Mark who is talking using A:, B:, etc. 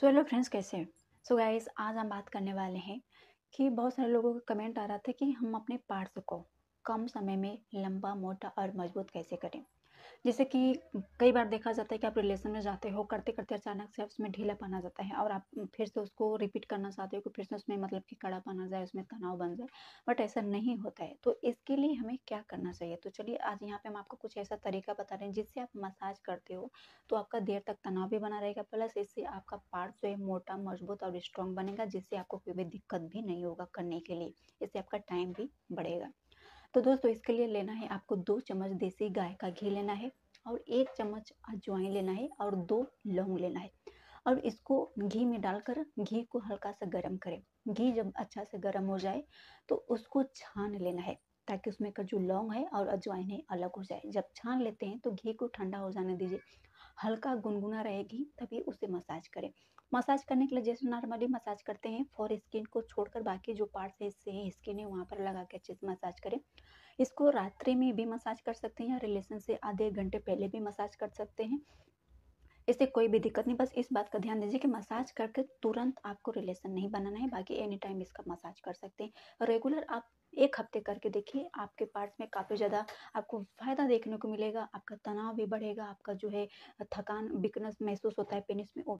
A: so hello friends कैसे हैं so guys आज हम बात करने वाले हैं कि बहुत सारे लोगों का कमेंट आ रहा था कि हम अपने पार्ट्स को कम समय में लंबा मोटा और मजबूत कैसे करें जैसे कि कई बार देखा जाता है कि आप रिलेशन में जाते हो करते करते अचानक से उसमें ढीला पाना जाता है और आप फिर से उसको रिपीट करना चाहते हो कि फिर से उसमें मतलब कि कड़ा पाना जाए उसमें तनाव बन जाए बट ऐसा नहीं होता है तो इसके लिए हमें क्या करना चाहिए तो चलिए आज यहाँ पे हम आपको कुछ ऐसा तरीका बता रहे हैं जिससे आप मसाज करते हो तो आपका देर तक तनाव भी बना रहेगा प्लस इससे आपका पार्ट जो है मोटा मजबूत और स्ट्रॉन्ग बनेगा जिससे आपको कोई भी दिक्कत भी नहीं होगा करने के लिए इससे आपका टाइम भी बढ़ेगा तो दोस्तों इसके लिए लेना है आपको दो चम्मच देसी गाय का घी लेना है और एक चम्मच अजवाइन लेना है और दो लौंग लेना है और इसको घी में डालकर घी को हल्का सा गर्म करें घी जब अच्छा से गर्म हो जाए तो उसको छान लेना है ताकि उसमें का जो लौंग है और अजवाइन है अलग हो जाए जब छान लेते हैं तो घी को ठंडा हो जाने दीजिए हल्का गुनगुना रहेगी तभी उसे मसाज करें मसाज करने के लिए जैसे नॉर्मली मसाज करते हैं फॉर स्किन को छोड़कर बाकी जो पार्ट्स है इससे है स्किन है वहाँ पर लगा के अच्छे से मसाज करें इसको रात्रि में भी मसाज कर सकते हैं या रिलेशन से आधे घंटे पहले भी मसाज कर सकते हैं इससे कोई भी दिक्कत नहीं बस इस बात का ध्यान दीजिए कि मसाज करके तुरंत आपको रिलेशन नहीं बनाना है बाकी एनी टाइम इसका मसाज कर सकते हैं रेगुलर आप एक हफ्ते करके देखिए आपके पार्ट्स में काफ़ी ज़्यादा आपको फ़ायदा देखने को मिलेगा आपका तनाव भी बढ़ेगा आपका जो है थकान वीकनेस महसूस होता है पेनिस में वो